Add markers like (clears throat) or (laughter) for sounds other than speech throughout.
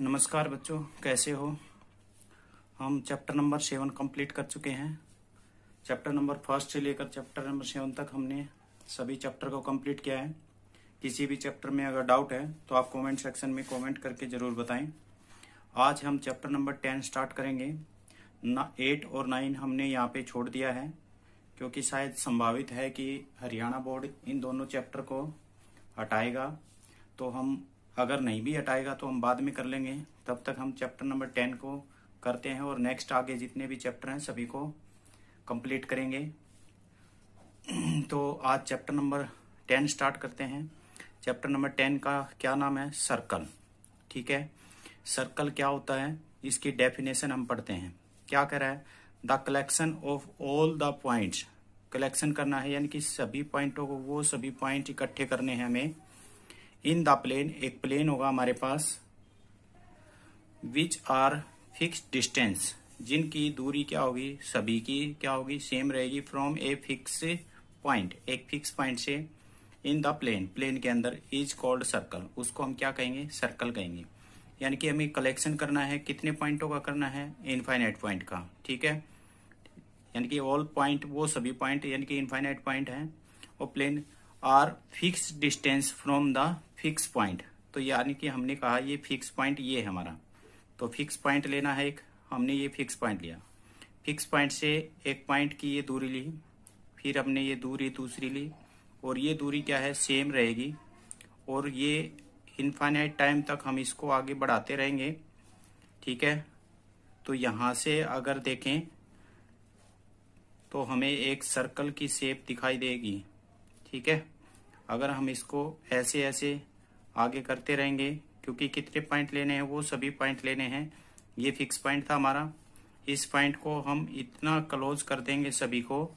नमस्कार बच्चों कैसे हो हम चैप्टर नंबर सेवन कंप्लीट कर चुके हैं चैप्टर नंबर फर्स्ट से लेकर चैप्टर नंबर सेवन तक हमने सभी चैप्टर को कंप्लीट किया है किसी भी चैप्टर में अगर डाउट है तो आप कमेंट सेक्शन में कमेंट करके ज़रूर बताएं आज हम चैप्टर नंबर टेन स्टार्ट करेंगे ना एट और नाइन हमने यहाँ पे छोड़ दिया है क्योंकि शायद संभावित है कि हरियाणा बोर्ड इन दोनों चैप्टर को हटाएगा तो हम अगर नहीं भी हटाएगा तो हम बाद में कर लेंगे तब तक हम चैप्टर नंबर टेन को करते हैं और नेक्स्ट आगे जितने भी चैप्टर हैं सभी को कंप्लीट करेंगे (clears throat) तो आज चैप्टर नंबर टेन स्टार्ट करते हैं चैप्टर नंबर टेन का क्या नाम है सर्कल ठीक है सर्कल क्या होता है इसकी डेफिनेशन हम पढ़ते हैं क्या कह रहा है the collection of all the points collection करना है यानी कि सभी पॉइंटों को वो सभी पॉइंट इकट्ठे करने हैं हमें इन द प्लेन एक प्लेन होगा हमारे पास विच आर फिक्स डिस्टेंस जिनकी दूरी क्या होगी सभी की क्या होगी सेम रहेगी फ्रॉम ए फिक्स पॉइंट एक फिक्स पॉइंट से इन द प्लेन प्लेन के अंदर इज कॉल्ड सर्कल उसको हम क्या कहेंगे सर्कल कहेंगे यानी कि हमें कलेक्शन करना है कितने पॉइंटों का करना है इनफाइनाइट पॉइंट का ठीक है यानी कि ऑल पॉइंट वो सभी पॉइंट यानी कि इनफाइनाइट पॉइंट है और plane are fix distance from the fix point तो यानी कि हमने कहा ये फिक्स पॉइंट ये है हमारा तो फिक्स पॉइंट लेना है एक हमने ये फिक्स पॉइंट लिया फिक्स पॉइंट से एक पॉइंट की ये दूरी ली फिर हमने ये दूरी दूसरी ली और ये दूरी क्या है सेम रहेगी और ये इन्फाइनाइट टाइम तक हम इसको आगे बढ़ाते रहेंगे ठीक है तो यहाँ से अगर देखें तो हमें एक सर्कल की शेप दिखाई देगी ठीक है अगर हम इसको ऐसे ऐसे आगे करते रहेंगे क्योंकि कितने पॉइंट लेने हैं वो सभी पॉइंट लेने हैं ये फिक्स पॉइंट था हमारा इस पॉइंट को हम इतना क्लोज कर देंगे सभी को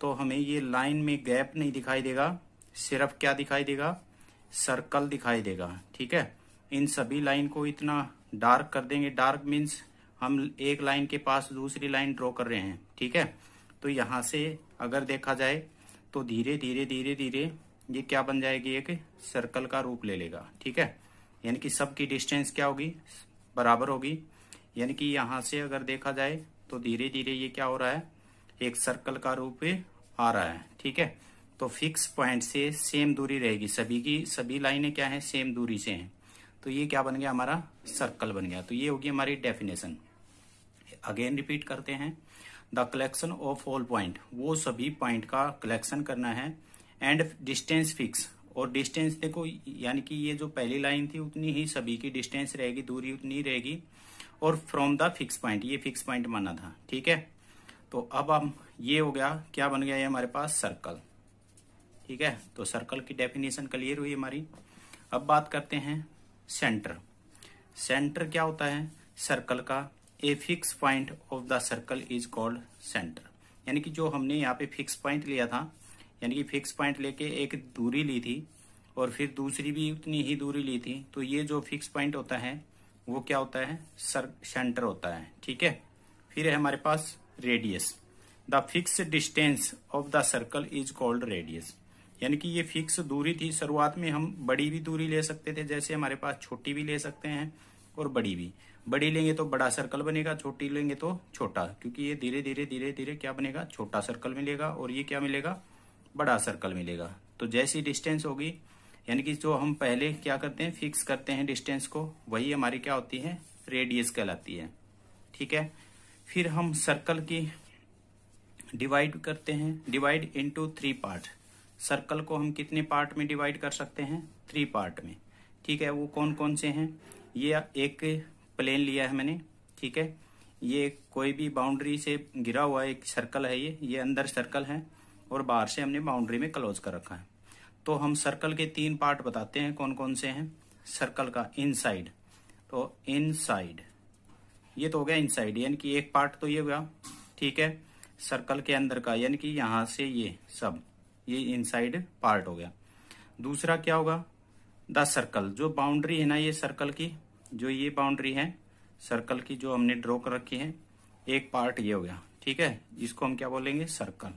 तो हमें ये लाइन में गैप नहीं दिखाई देगा सिर्फ क्या दिखाई देगा सर्कल दिखाई देगा ठीक है इन सभी लाइन को इतना डार्क कर देंगे डार्क मीन्स हम एक लाइन के पास दूसरी लाइन ड्रॉ कर रहे हैं ठीक है तो यहां से अगर देखा जाए तो धीरे धीरे धीरे धीरे ये क्या बन जाएगी एक सर्कल का रूप ले लेगा ठीक है यानी कि सबकी डिस्टेंस क्या होगी बराबर होगी यानी कि यहां से अगर देखा जाए तो धीरे धीरे ये क्या हो रहा है एक सर्कल का रूप आ रहा है ठीक है तो फिक्स पॉइंट से सेम दूरी रहेगी सभी की सभी लाइनें क्या है सेम दूरी से हैं तो ये क्या बन गया हमारा सर्कल बन गया तो ये होगी हमारी डेफिनेशन अगेन रिपीट करते हैं the collection of all point वो सभी पॉइंट का कलेक्शन करना है एंड डिस्टेंस फिक्स और डिस्टेंस देखो यानी कि ये जो पहली लाइन थी उतनी ही सभी की डिस्टेंस रहेगी दूरी उतनी रहेगी और फ्रॉम द फिक्स पॉइंट ये फिक्स पॉइंट माना था ठीक है तो अब हम ये हो गया क्या बन गया ये हमारे पास सर्कल ठीक है तो सर्कल की डेफिनेशन क्लियर हुई हमारी अब बात करते हैं सेंटर सेंटर क्या होता है सर्कल का a fix point of the circle is called centre यानी कि जो हमने यहाँ पे फिक्स पॉइंट लिया था यानी कि फिक्स पॉइंट लेके एक दूरी ली थी और फिर दूसरी भी उतनी ही दूरी ली थी तो ये जो फिक्स पॉइंट होता है वो क्या होता है सर सेंटर होता है ठीक है फिर है हमारे पास radius the fix distance of the circle is called radius यानी कि ये फिक्स दूरी थी शुरुआत में हम बड़ी भी दूरी ले सकते थे जैसे हमारे पास छोटी भी ले सकते हैं और बड़ी भी बड़ी लेंगे तो बड़ा सर्कल बनेगा छोटी लेंगे तो छोटा क्योंकि ये धीरे धीरे धीरे धीरे क्या बनेगा छोटा सर्कल मिलेगा और ये क्या मिलेगा बड़ा सर्कल मिलेगा तो जैसी डिस्टेंस होगी यानी कि जो हम पहले क्या करते हैं फिक्स करते हैं डिस्टेंस को वही हमारी क्या होती है रेडियस कहलाती है ठीक है फिर हम सर्कल की डिवाइड करते हैं divide into three part circle को हम कितने पार्ट में डिवाइड कर सकते हैं थ्री पार्ट में ठीक है वो कौन कौन से हैं ये एक प्लेन लिया है मैंने ठीक है ये कोई भी बाउंड्री से गिरा हुआ एक सर्कल है ये ये अंदर सर्कल है और बाहर से हमने बाउंड्री में क्लोज कर रखा है तो हम सर्कल के तीन पार्ट बताते हैं कौन कौन से हैं सर्कल का इनसाइड तो इनसाइड ये तो हो गया इनसाइड यानी कि एक पार्ट तो ये हुआ ठीक है सर्कल के अंदर का यानी कि यहां से ये सब ये इनसाइड पार्ट हो गया दूसरा क्या होगा द सर्कल जो बाउंड्री है ना ये सर्कल की जो ये बाउंड्री है सर्कल की जो हमने ड्रॉ कर रखी है एक पार्ट ये हो गया ठीक है इसको हम क्या बोलेंगे सर्कल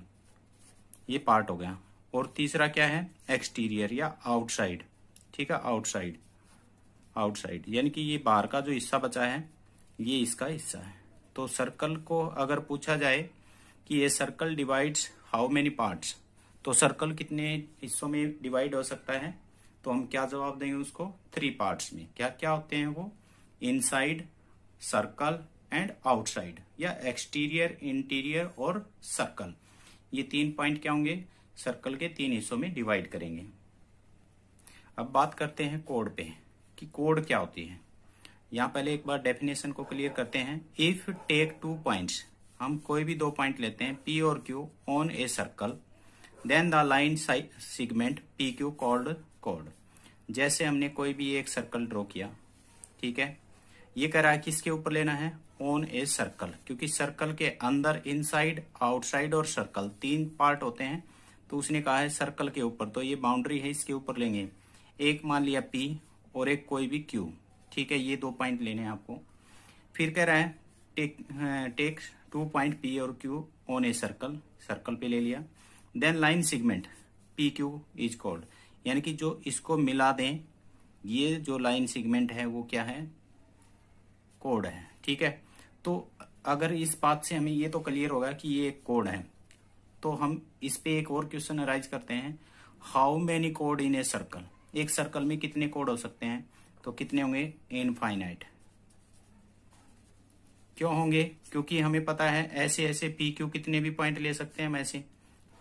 ये पार्ट हो गया और तीसरा क्या है एक्सटीरियर या आउटसाइड ठीक है आउटसाइड आउटसाइड यानी कि ये बाहर का जो हिस्सा बचा है ये इसका हिस्सा है तो सर्कल को अगर पूछा जाए कि ये circle divides how many parts तो सर्कल कितने हिस्सों में डिवाइड हो सकता है तो हम क्या जवाब देंगे उसको थ्री पार्ट्स में क्या क्या होते हैं वो इनसाइड सर्कल एंड आउटसाइड या एक्सटीरियर इंटीरियर और सर्कल ये तीन पॉइंट क्या होंगे सर्कल के तीन हिस्सों में डिवाइड करेंगे अब बात करते हैं कोड पे कि कोड क्या होती है यहां पहले एक बार डेफिनेशन को क्लियर करते हैं इफ टेक टू पॉइंट्स हम कोई भी दो पॉइंट लेते हैं पी और Q on a circle then the line segment P Q called कोड जैसे हमने कोई भी एक सर्कल ड्रॉ किया ठीक है ये कह रहा है किसके ऊपर लेना है ऑन ए सर्कल क्योंकि सर्कल के अंदर इनसाइड आउटसाइड और सर्कल तीन पार्ट होते हैं तो उसने कहा है सर्कल के ऊपर तो ये बाउंड्री है इसके ऊपर लेंगे एक मान लिया पी और एक कोई भी क्यू ठीक है ये दो पॉइंट लेने हैं आपको फिर कह रहा है take take two point P और Q on a circle circle पे ले लिया then line segment P Q is called यानी कि जो इसको मिला दें ये जो लाइन सेगमेंट है वो क्या है कोड है ठीक है तो अगर इस बात से हमें ये तो क्लियर होगा कि ये एक कोड है तो हम इस पे एक और क्वेश्चन अराइज करते हैं हाउ मेनी कोड इन ए सर्कल एक सर्कल में कितने कोड हो सकते हैं तो कितने होंगे इनफाइनाइट क्यों होंगे क्योंकि हमें पता है ऐसे ऐसे पी क्यू कितने भी पॉइंट ले सकते हैं हम ऐसे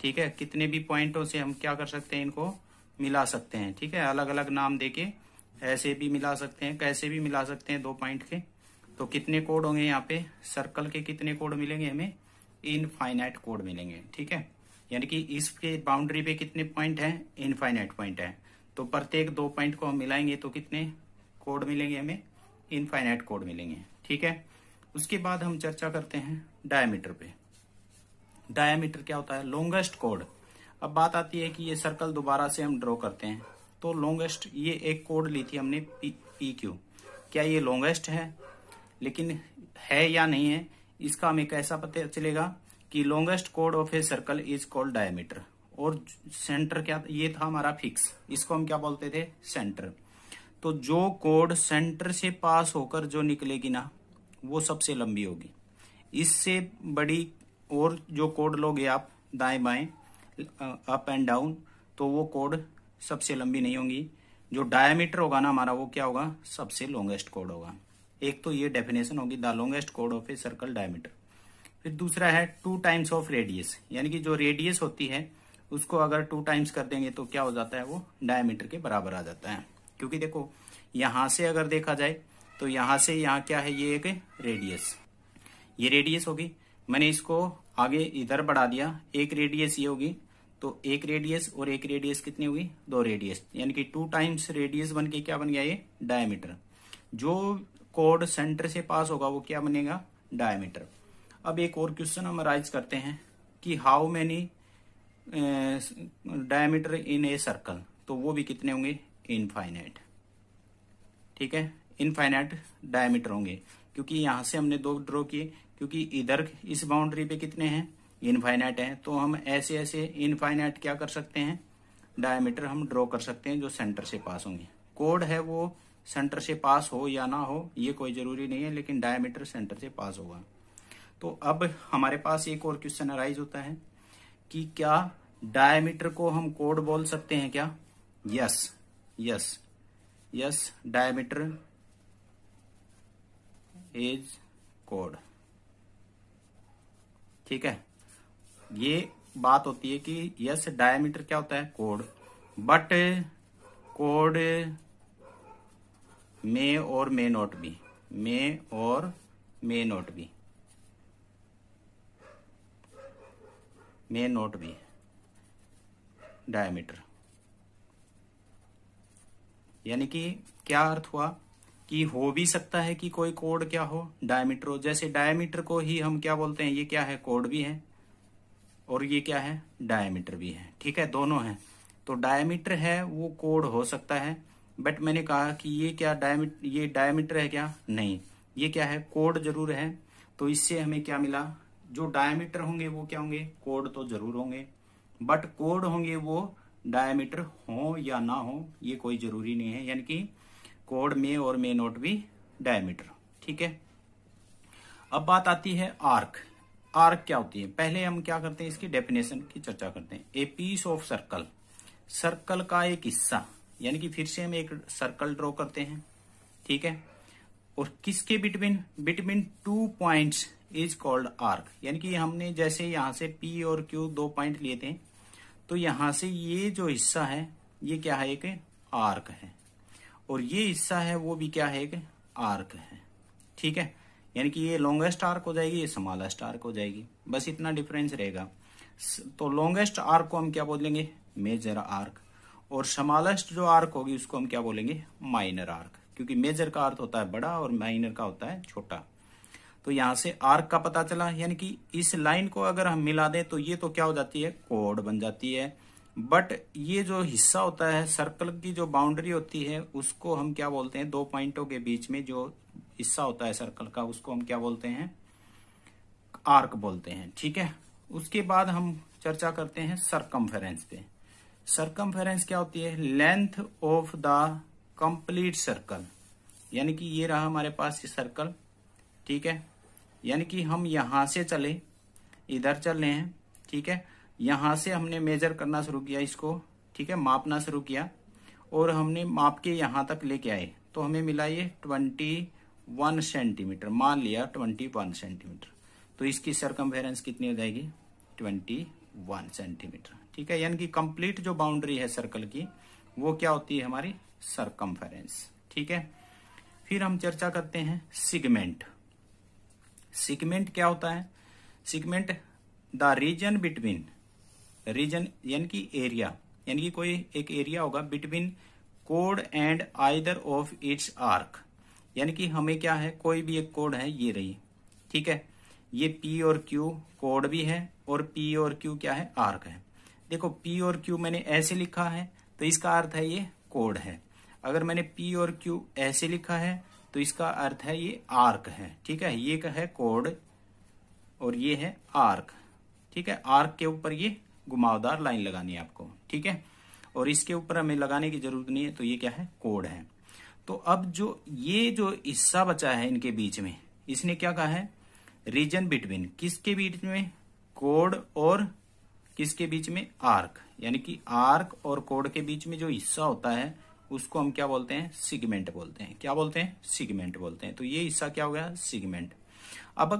ठीक है कितने भी पॉइंटों से हम क्या कर सकते हैं इनको मिला सकते हैं ठीक है अलग अलग नाम देके ऐसे भी मिला सकते हैं कैसे भी मिला सकते हैं दो पॉइंट के तो कितने कोड होंगे यहाँ पे सर्कल के कितने कोड मिलेंगे हमें इनफाइनाइट कोड मिलेंगे ठीक है यानी कि इसके बाउंड्री पे कितने पॉइंट हैं इनफाइनाइट पॉइंट है तो प्रत्येक दो पॉइंट को हम मिलाएंगे तो कितने कोड मिलेंगे हमें इनफाइनाइट कोड मिलेंगे ठीक है उसके बाद हम चर्चा करते हैं डायमीटर पे डायमीटर क्या होता है लॉन्गेस्ट कोड अब बात आती है कि ये सर्कल दोबारा से हम ड्रॉ करते हैं तो लॉन्गेस्ट ये एक कोड ली थी हमने पी क्यू क्या ये लॉन्गेस्ट है लेकिन है या नहीं है इसका हमें कैसा पता चलेगा कि लॉन्गेस्ट कोड of a circle is called diameter और सेंटर क्या ये था हमारा फिक्स इसको हम क्या बोलते थे सेंटर तो जो कोड सेंटर से पास होकर जो निकलेगी ना वो सबसे लंबी होगी इससे बड़ी और जो कोड लोगे आप दाएं बाएं अप एंड डाउन तो वो कोड सबसे लंबी नहीं होंगी जो डायमीटर होगा ना हमारा वो क्या होगा सबसे लॉन्गेस्ट कोड होगा एक तो ये डेफिनेशन होगी द लॉन्गेस्ट कोड ऑफ ए सर्कल डायमीटर फिर दूसरा है टू टाइम्स ऑफ रेडियस यानी कि जो रेडियस होती है उसको अगर टू टाइम्स कर देंगे तो क्या हो जाता है वो डायमीटर के बराबर आ जाता है क्योंकि देखो यहां से अगर देखा जाए तो यहां से यहाँ क्या है ये एक रेडियस ये रेडियस होगी मैंने इसको आगे इधर बढ़ा दिया एक रेडियस ये होगी तो एक रेडियस और एक रेडियस कितनी हुई दो रेडियस यानी कि टू टाइम्स रेडियस बन के क्या बन गया ये डायमीटर जो कोड सेंटर से पास होगा वो क्या बनेगा डायमीटर अब एक और क्वेश्चन हम राइज करते हैं कि how many diameter in a circle तो वो भी कितने होंगे इनफाइनाइट ठीक है इनफाइनाइट डायमीटर होंगे क्योंकि यहां से हमने दो ड्रॉ किए क्योंकि इधर इस बाउंड्री पे कितने हैं इनफाइनाइट है तो हम ऐसे ऐसे इनफाइनाइट क्या कर सकते हैं डायमीटर हम ड्रॉ कर सकते हैं जो सेंटर से पास होंगे कोड है वो सेंटर से पास हो या ना हो ये कोई जरूरी नहीं है लेकिन डायमीटर सेंटर से पास होगा तो अब हमारे पास एक और क्वेश्चन अराइज होता है कि क्या डायमीटर को हम कोड बोल सकते हैं क्या yes yes yes diameter is कोड ठीक है ये बात होती है कि यस डायमीटर क्या होता है कोड बट कोड मे और मे नॉट बी मे और may not be may not be diameter यानी कि क्या अर्थ हुआ कि हो भी सकता है कि कोई कोड क्या हो डायमीटर हो जैसे डायमीटर को ही हम क्या बोलते हैं ये क्या है कोड भी है और ये क्या है डायमीटर भी है ठीक है दोनों है तो डायमीटर है वो कोड हो सकता है बट मैंने कहा कि ये क्या डायमीटर ये डायमीटर है क्या नहीं ये क्या है कोड जरूर है तो इससे हमें क्या मिला जो डायमीटर होंगे वो क्या होंगे कोड तो जरूर होंगे बट कोड होंगे वो डायमीटर हो या ना हो ये कोई जरूरी नहीं है यानी कि कोड में और मे नोट भी डायमीटर ठीक है अब बात आती है आर्क आर्क क्या होती है पहले हम क्या करते हैं इसकी डेफिनेशन की चर्चा करते हैं a piece of circle circle का एक हिस्सा यानी कि फिर से हम एक सर्कल ड्रॉ करते हैं ठीक है और किसके between between two points is called arc यानी कि हमने जैसे यहां से पी और क्यू दो पॉइंट लिए थे तो यहां से ये जो हिस्सा है ये क्या है एक आर्क है और ये हिस्सा है वो भी क्या है एक आर्क है ठीक है यानी कि ये लॉन्गेस्ट आर्क हो जाएगी ये स्मॉलेस्ट आर्क हो जाएगी बस इतना डिफरेंस रहेगा तो लॉन्गेस्ट आर्क को हम क्या बोलेंगे मेजर आर्क और स्मॉलेस्ट जो आर्क होगी उसको हम क्या बोलेंगे माइनर आर्क क्योंकि मेजर का अर्थ होता है बड़ा और माइनर का होता है छोटा तो यहां से आर्क का पता चला यानी कि इस लाइन को अगर हम मिला दें तो ये तो क्या हो जाती है कोड बन जाती है बट ये जो हिस्सा होता है सर्कल की जो बाउंड्री होती है उसको हम क्या बोलते हैं दो पॉइंटों के बीच में जो हिस्सा होता है सर्कल का उसको हम क्या बोलते हैं आर्क बोलते हैं ठीक है उसके बाद हम चर्चा करते हैं सरकमफेरेंस पे सरकमफेरेंस क्या होती है length of the complete circle यानी कि ये रहा हमारे पास ये सर्कल ठीक है यानी कि हम यहां से चले इधर चल रहे हैं ठीक है यहां से हमने मेजर करना शुरू किया इसको ठीक है मापना शुरू किया और हमने माप के यहां तक लेके आए तो हमें मिला ये ट्वेंटी वन सेंटीमीटर मान लिया ट्वेंटी वन सेंटीमीटर तो इसकी सरकमफेरेंस कितनी हो जाएगी ट्वेंटी वन सेंटीमीटर ठीक है यानी कि कंप्लीट जो बाउंड्री है सर्कल की वो क्या होती है हमारी सरकमफेरेंस ठीक है फिर हम चर्चा करते हैं सिगमेंट सिगमेंट क्या होता है segment the region between region यानी कि एरिया यानी कि कोई एक एरिया होगा बिटवीन कोड and either of its arc यानी कि हमें क्या है कोई भी एक कोड है ये रही ठीक है ये पी और क्यू कोड भी है और पी और क्यू क्या है आर्क है देखो पी और क्यू मैंने ऐसे लिखा है तो इसका अर्थ है ये कोड है अगर मैंने पी और क्यू ऐसे लिखा है तो इसका अर्थ है ये आर्क है ठीक है ये का है कोड और ये है आर्क ठीक है आर्क के ऊपर ये घुमावदार लाइन लगानी है आपको ठीक है और इसके ऊपर हमें लगाने की जरूरत नहीं है तो ये क्या है कोड है तो अब जो ये जो हिस्सा बचा है इनके बीच में इसने क्या कहा है रीजन बिटवीन किसके बीच में कोड और किसके बीच में आर्क यानी कि आर्क और कोड के बीच में जो हिस्सा होता है उसको हम क्या बोलते हैं सिगमेंट बोलते हैं क्या बोलते हैं सिगमेंट बोलते हैं तो ये हिस्सा क्या हो गया सिगमेंट अब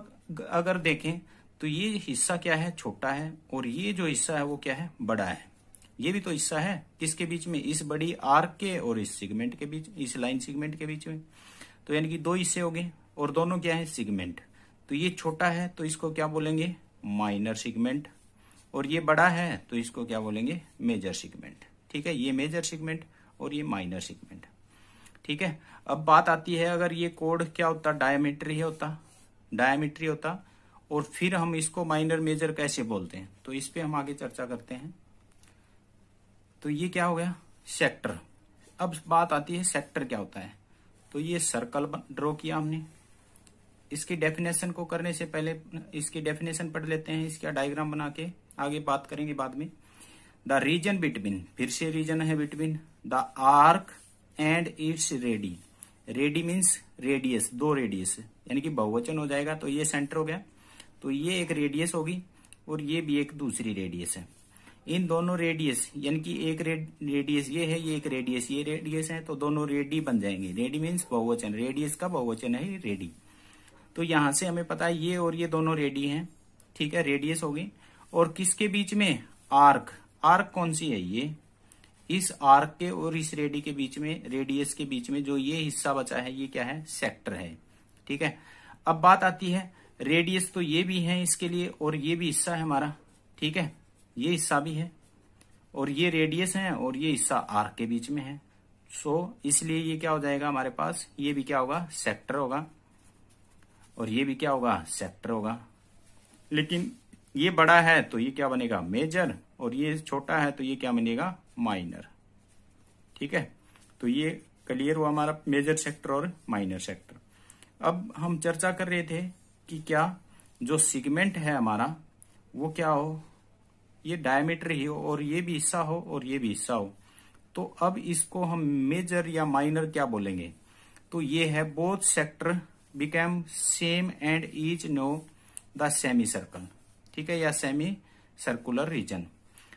अगर देखें तो ये हिस्सा क्या है छोटा है और ये जो हिस्सा है वो क्या है बड़ा है ये भी तो हिस्सा है किसके बीच में इस बड़ी आर्क के और इस सिगमेंट के बीच इस लाइन सिगमेंट के बीच में तो यानी कि दो हिस्से हो गए और दोनों क्या है सिगमेंट तो ये छोटा है तो इसको क्या बोलेंगे माइनर सिगमेंट और ये बड़ा है तो इसको क्या बोलेंगे मेजर सिगमेंट ठीक है ये मेजर सिगमेंट और ये माइनर सिगमेंट ठीक है अब बात आती है अगर ये कोड क्या होता डायमेट्री होता डायमेट्री होता और फिर हम इसको माइनर मेजर कैसे बोलते हैं तो इस पर हम आगे चर्चा करते हैं तो ये क्या हो गया सेक्टर अब बात आती है सेक्टर क्या होता है तो ये सर्कल ड्रॉ किया हमने इसकी डेफिनेशन को करने से पहले इसकी डेफिनेशन पढ़ लेते हैं इसका डायग्राम बना के आगे बात करेंगे बाद में द रीजन बिटवीन फिर से रीजन है between the arc and its radii radii means radius दो रेडियस यानी कि बहुवचन हो जाएगा तो ये सेंटर हो गया तो ये एक रेडियस होगी और ये भी एक दूसरी रेडियस है इन दोनों रेडियस यानी कि एक रेडियस ये है ये एक रेडियस ये रेडियस है तो दोनों रेडी बन जाएंगे रेडी मीन्स बहुवचन रेडियस का बहुवचन है रेडी तो यहां से हमें पता है ये और ये दोनों रेडी हैं ठीक है रेडियस हो गई और किसके बीच में आर्क आर्क कौन सी है ये इस आर्क के और इस रेडी के बीच में रेडियस के बीच में जो ये हिस्सा बचा है ये क्या है सेक्टर है ठीक है अब बात आती है रेडियस तो ये भी है इसके लिए और ये भी हिस्सा है हमारा ठीक है ये हिस्सा भी है और ये रेडियस है और ये हिस्सा आर के बीच में है सो so, इसलिए ये क्या हो जाएगा हमारे पास ये भी क्या होगा सेक्टर होगा और ये भी क्या होगा सेक्टर होगा लेकिन ये बड़ा है तो ये क्या बनेगा मेजर और ये छोटा है तो ये क्या बनेगा माइनर ठीक है तो ये क्लियर हुआ हमारा मेजर सेक्टर और माइनर सेक्टर अब हम चर्चा कर रहे थे कि क्या जो सिगमेंट है हमारा वो क्या हो ये डायमीटर ही हो और ये भी हिस्सा हो और ये भी हिस्सा हो तो अब इसको हम मेजर या माइनर क्या बोलेंगे तो ये है both sector became same and each no the semi circle ठीक है या सेमी सर्कुलर रीजन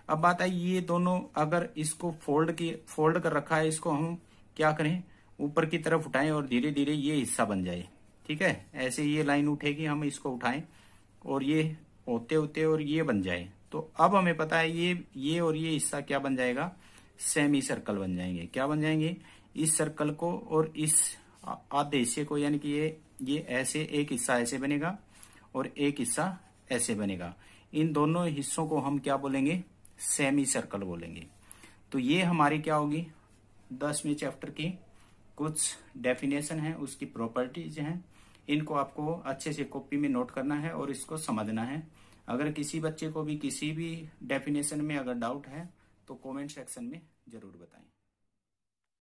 अब बात आई ये दोनों अगर इसको फोल्ड की फोल्ड कर रखा है इसको हम क्या करें ऊपर की तरफ उठाएं और धीरे धीरे ये हिस्सा बन जाए ठीक है ऐसे ये लाइन उठेगी हम इसको उठाएं और ये होते होते और ये बन जाए तो अब हमें पता है ये ये और ये हिस्सा क्या बन जाएगा सेमी सर्कल बन जाएंगे क्या बन जाएंगे इस सर्कल को और इस आधे हिस्से को यानी कि ये ये ऐसे एक हिस्सा ऐसे बनेगा और एक हिस्सा ऐसे बनेगा इन दोनों हिस्सों को हम क्या बोलेंगे सेमी सर्कल बोलेंगे तो ये हमारी क्या होगी दसवें चैप्टर की कुछ डेफिनेशन है उसकी प्रॉपर्टीज हैं इनको आपको अच्छे से कॉपी में नोट करना है और इसको समझना है अगर किसी बच्चे को भी किसी भी डेफिनेशन में अगर डाउट है तो कमेंट सेक्शन में जरूर बताएं